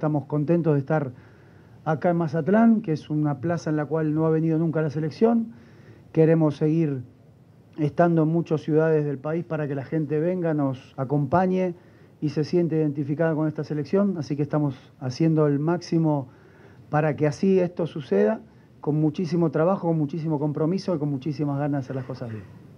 Estamos contentos de estar acá en Mazatlán, que es una plaza en la cual no ha venido nunca la selección. Queremos seguir estando en muchas ciudades del país para que la gente venga, nos acompañe y se siente identificada con esta selección. Así que estamos haciendo el máximo para que así esto suceda, con muchísimo trabajo, con muchísimo compromiso y con muchísimas ganas de hacer las cosas bien.